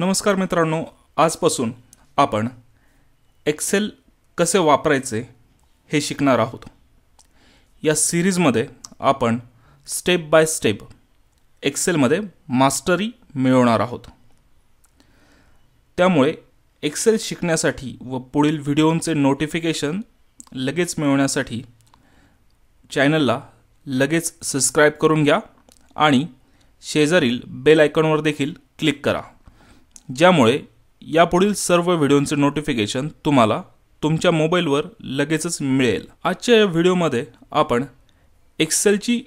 नमस्कार मित्रांनो आजपासून आपण एक्सेल कसे वापरायचे हे शिकणार आहोत या सिरीजमध्ये आपण स्टेप बाय स्टेप एक्सेलमध्ये मास्टरी मिळवणार आहोत त्यामुळे एक्सेल शिकण्यासाठी व पुढील व्हिडिओंचे नोटिफिकेशन लगेच मिळवण्यासाठी चॅनलला लगेच सबस्क्राईब करून घ्या आणि शेजारील बेल आयकॉनवर देखील क्लिक करा ज्यामुळे यापुढील सर्व व्हिडिओंचे नोटिफिकेशन तुम्हाला तुमच्या मोबाईलवर लगेचच मिळेल आजच्या या व्हिडिओमध्ये आपण एक्सेलची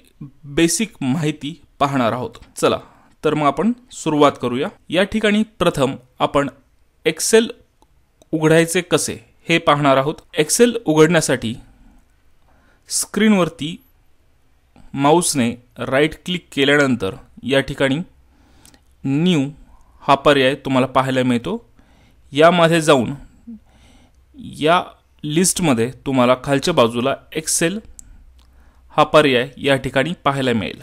बेसिक माहिती पाहणार आहोत चला तर मग आपण सुरुवात करूया या ठिकाणी प्रथम आपण एक्सेल उघडायचे कसे हे पाहणार आहोत एक्सेल उघडण्यासाठी स्क्रीनवरती माऊसने राईट क्लिक केल्यानंतर या ठिकाणी न्यू हा पर्याय तुम्हाला पाहायला मिळतो यामध्ये जाऊन या लिस्टमध्ये तुम्हाला खालच्या बाजूला एक्सेल हा पर्याय या ठिकाणी पाहायला मिळेल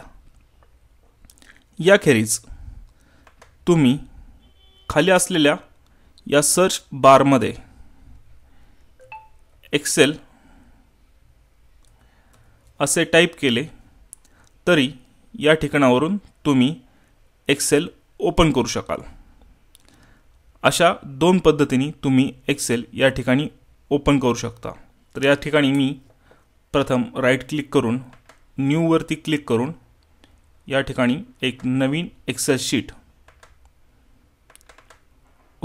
याखेरीज तुम्ही खाली असलेल्या या सर्च बारमध्ये एक्सेल असे टाईप केले तरी या ठिकाणावरून तुम्ही एक्सेल ओपन करू शकाल अशा दोन पद्धतीने तुम्ही एक्सेल या ठिकाणी ओपन करू शकता तर या ठिकाणी मी प्रथम राईट क्लिक करून न्यूवरती क्लिक करून या ठिकाणी एक नवीन एक्सेल शीट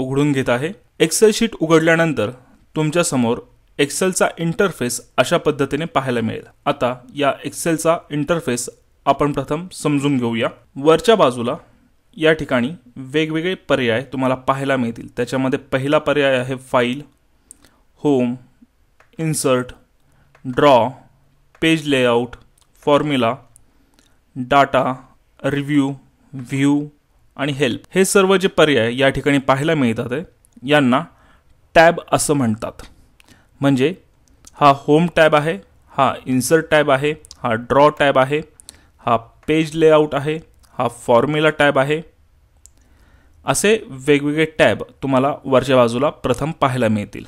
उघडून घेत आहे एक्सेल शीट उघडल्यानंतर तुमच्यासमोर एक्सेलचा इंटरफेस अशा पद्धतीने पाहायला मिळेल आता या एक्सेलचा इंटरफेस आपण प्रथम समजून घेऊया वरच्या बाजूला या ठिकाणी वेगवेगळे पर्याय तुम्हाला पाहायला मिळतील त्याच्यामध्ये पहिला पर्याय आहे file home insert draw page layout formula data review view आणि हेल्प हे सर्व जे पर्याय या ठिकाणी पाहायला मिळतात आहे यांना टॅब असं म्हणतात म्हणजे हा होम टॅब आहे हा इन्सर्ट टॅब आहे हा ड्रॉ टॅब आहे हा पेज लेआउट आहे हा फॉर्म्युला टॅब आहे असे वेगवेगळे टॅब तुम्हाला वरच्या बाजूला प्रथम पाहायला मिळतील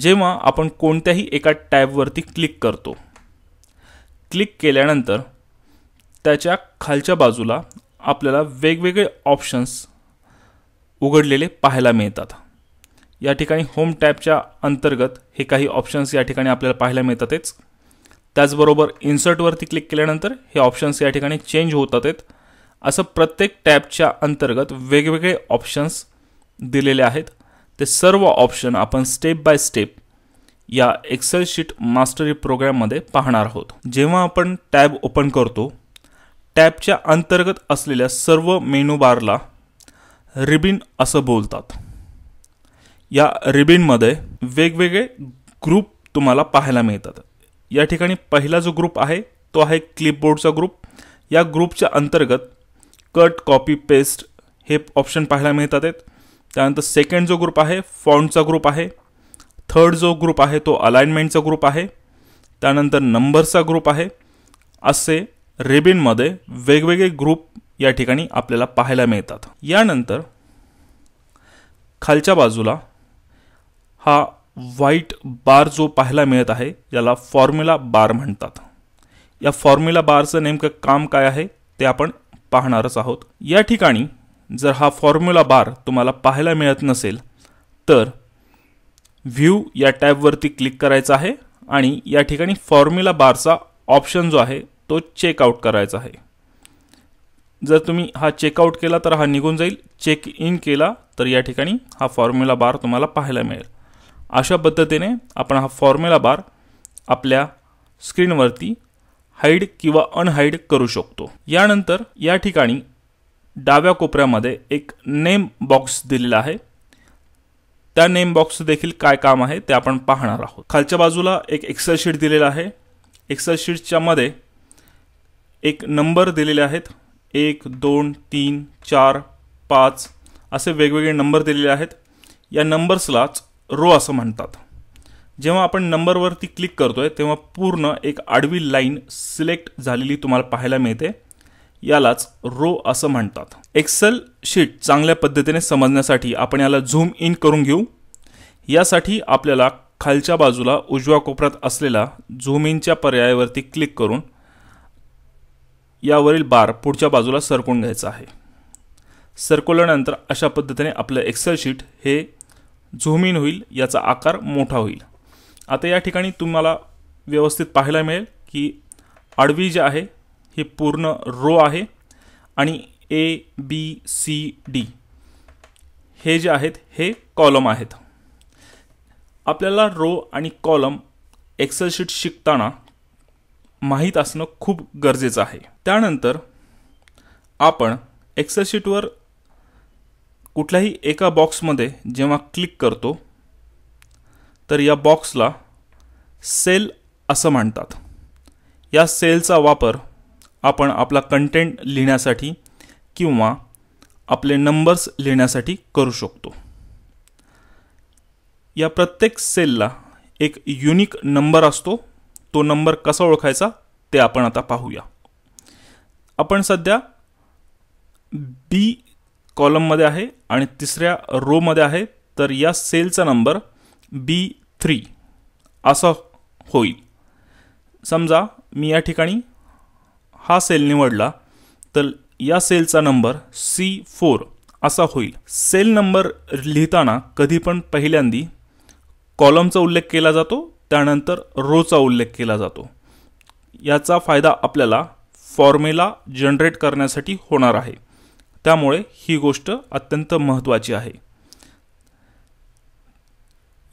जेव्हा आपण कोणत्याही एका टॅबवरती क्लिक करतो क्लिक केल्यानंतर त्याच्या खालच्या बाजूला आपल्याला वेगवेगळे ऑप्शन्स उघडलेले पाहायला मिळतात या ठिकाणी होम टॅबच्या अंतर्गत हे काही ऑप्शन्स या ठिकाणी आपल्याला पाहायला मिळतातच त्याचबरोबर इन्सर्टवरती क्लिक केल्यानंतर हे ऑप्शन्स या ठिकाणी चेंज होतात आहेत असं प्रत्येक टॅबच्या अंतर्गत वेगवेगळे ऑप्शन्स दिलेले आहेत ते सर्व ऑप्शन आपण स्टेप बाय स्टेप या एक्सेल शीट मास्टरी प्रोग्रॅममध्ये पाहणार आहोत जेव्हा आपण टॅब ओपन करतो टॅबच्या अंतर्गत असलेल्या सर्व मेनू बारला रिबिन असं बोलतात या रिबिनमध्ये वेगवेगळे ग्रुप तुम्हाला पाहायला मिळतात या ठिकाणी पहिला जो ग्रुप आहे तो आहे क्लिपबोर्डचा ग्रुप या ग्रुपच्या अंतर्गत कट कॉपी पेस्ट हे ऑप्शन पाहायला मिळतात आहेत त्यानंतर सेकंड जो ग्रुप आहे फॉन्टचा ग्रुप आहे थर्ड जो ग्रुप आहे तो अलाइनमेंटचा ग्रुप आहे त्यानंतर नंबरचा ग्रुप आहे असे रेबिनमध्ये वेगवेगळे ग्रुप या ठिकाणी आपल्याला पाहायला मिळतात यानंतर खालच्या बाजूला हा व्हाईट बार जो पाहायला मिळत आहे याला फॉर्म्युला बार म्हणतात या फॉर्म्युला बारचं नेमकं काम काय आहे ते आपण पाहणारच आहोत या ठिकाणी जर हा फॉर्म्युला बार तुम्हाला पाहायला मिळत नसेल तर व्ह्यू या टॅबवरती क्लिक करायचा आहे आणि या ठिकाणी फॉर्म्युला बारचा ऑप्शन जो आहे तो चेकआउट करायचा आहे जर तुम्ही हा चेकआउट केला तर हा निघून जाईल चेक इन केला तर या ठिकाणी हा फॉर्म्युला बार तुम्हाला पाहायला मिळेल अशा पद्धतीने आपण हा फॉर्म्युला बार आपल्या स्क्रीनवरती हाईड किंवा अनहाईड करू शकतो यानंतर या ठिकाणी डाव्या कोपऱ्यामध्ये एक नेम बॉक्स दिलेला आहे त्या नेम बॉक्स देखील काय काम आहे ते आपण पाहणार आहोत खालच्या बाजूला एक एक्सेल शीट दिलेला आहे एक्सेल शीटच्या मध्ये एक नंबर दिलेले आहेत एक दोन तीन चार पाच असे वेगवेगळे नंबर दिलेले आहेत या नंबर्सलाच रो असं म्हणतात जेव्हा आपण नंबरवरती क्लिक करतोय तेव्हा पूर्ण एक आडवी लाईन सिलेक्ट झालेली तुम्हाला पाहायला मिळते यालाच रो असं म्हणतात एक्सेल शीट चांगल्या पद्धतीने समजण्यासाठी आपण याला झूम इन करून घेऊ यासाठी आपल्याला खालच्या बाजूला उजव्या कोपऱ्यात असलेला झूम इनच्या पर्यायावरती क्लिक करून यावरील बार पुढच्या बाजूला सरकून घ्यायचा आहे सरकवल्यानंतर अशा पद्धतीने आपलं एक्सेल शीट हे झोमिन इन होईल याचा आकार मोठा होईल आता या ठिकाणी तुम्हाला व्यवस्थित पाहायला मिळेल की आडवी जी आहे ही पूर्ण रो आहे आणि ए बी सी डी हे जे आहेत हे कॉलम आहेत आपल्याला रो आणि कॉलम एक्सेल शीट शिकताना माहीत असणं खूप गरजेचं आहे त्यानंतर आपण एक्सेल कुठल्याही एका बॉक्समध्ये जेव्हा क्लिक करतो तर या बॉक्सला सेल असं म्हणतात या सेलचा वापर आपण आपला कंटेंट लिहिण्यासाठी किंवा आपले नंबर्स लिहिण्यासाठी करू शकतो या प्रत्येक सेलला एक युनिक नंबर असतो तो नंबर कसा ओळखायचा ते आपण आता पाहूया आपण सध्या बी कॉलममध्ये आहे आणि तिसऱ्या रोमध्ये आहे तर या सेलचा नंबर बी थ्री असं होईल समजा मी या ठिकाणी हा सेल निवडला तर या सेलचा नंबर सी फोर असा होईल सेल नंबर लिहिताना कधी पण पहिल्यांदी कॉलमचा उल्लेख केला जातो त्यानंतर रोचा उल्लेख केला जातो याचा फायदा आपल्याला फॉर्म्युला जनरेट करण्यासाठी होणार आहे त्यामुळे ही गोष्ट अत्यंत महत्त्वाची आहे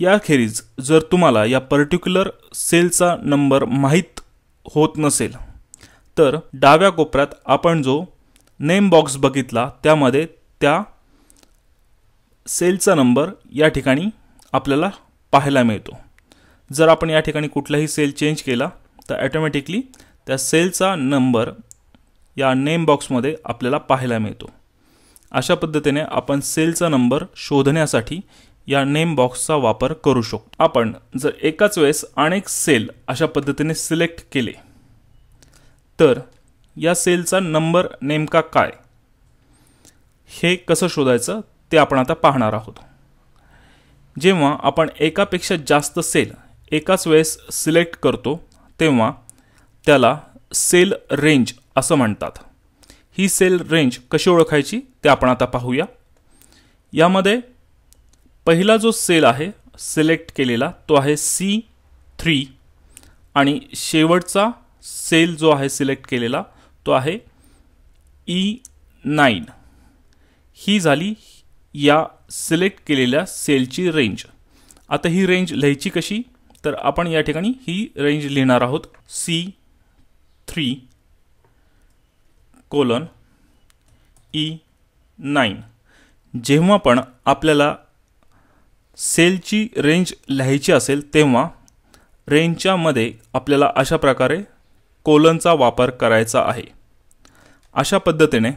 याखेरीज जर तुम्हाला या पर्टिक्युलर सेलचा नंबर माहीत होत नसेल तर डाव्या कोपऱ्यात आपण जो नेम बॉक्स बघितला त्यामध्ये त्या सेलचा नंबर या ठिकाणी आपल्याला पाहायला मिळतो जर आपण या ठिकाणी कुठलाही सेल चेंज केला तर ॲटोमॅटिकली त्या सेलचा नंबर या नेम बॉक्समध्ये आपल्याला पाहायला मिळतो अशा पद्धतीने आपण सेलचा नंबर शोधण्यासाठी या नेम बॉक्सचा वापर करू शकतो आपण जर एकाच वेळेस अनेक सेल अशा पद्धतीने सिलेक्ट केले तर या सेलचा नंबर नेमका काय हे कसं शोधायचं ते आपण आता पाहणार आहोत जेव्हा आपण एकापेक्षा जास्त सेल एकाच वेळेस सिलेक्ट करतो तेव्हा त्याला सेल रेंज असं म्हणतात ही सेल रेंज कशी ओळखायची ते आपण आता पाहूया यामध्ये पहिला जो सेल आहे सिलेक्ट केलेला तो आहे सी थ्री आणि शेवटचा सेल जो आहे सिलेक्ट केलेला तो आहे ई नाईन ही झाली या सिलेक्ट केलेल्या सेलची रेंज आता ही रेंज लिहायची कशी तर आपण या ठिकाणी ही रेंज लिहिणार आहोत C three colon E nine जेव्हा पण आपल्याला सेलची रेंज लिहायची असेल तेव्हा रेंजच्यामध्ये आपल्याला अशा प्रकारे कोलनचा वापर करायचा आहे अशा पद्धतीने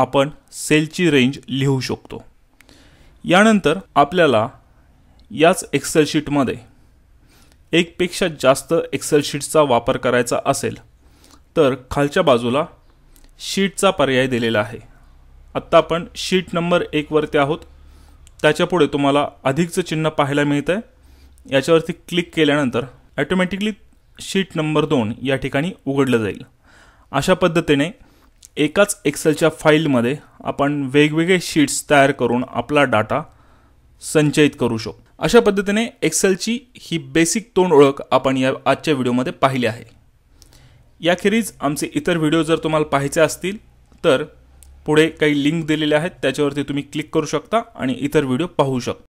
आपण सेलची रेंज लिहू शकतो यानंतर आपल्याला याच एक्सेल शीटमध्ये एकपेक्षा जास्त एक्सेल शीटचा वापर करायचा असेल तर खालच्या बाजूला शीटचा पर्याय दिलेला आहे आत्ता आपण शीट नंबर एकवरती आहोत त्याच्यापुढे तुम्हाला अधिकचं चिन्ह पाहायला मिळतं आहे याच्यावरती क्लिक केल्यानंतर ॲटोमॅटिकली शीट नंबर दोन या ठिकाणी उघडलं जाईल अशा पद्धतीने एकाच एक्सेलच्या फाईलमध्ये आपण वेगवेगळे शीट्स तयार करून आपला डाटा संचयित करू शकतो अशा पद्धतीने एक्सेलची ही बेसिक तोंड ओळख आपण या आजच्या व्हिडिओमध्ये पाहिली आहे याखेरीज आमचे इतर व्हिडिओ जर तुम्हाला पाहायचे असतील तर पुढे काही लिंक दिलेले आहेत त्याच्यावरती तुम्ही क्लिक करू शकता आणि इतर व्हिडिओ पाहू शकता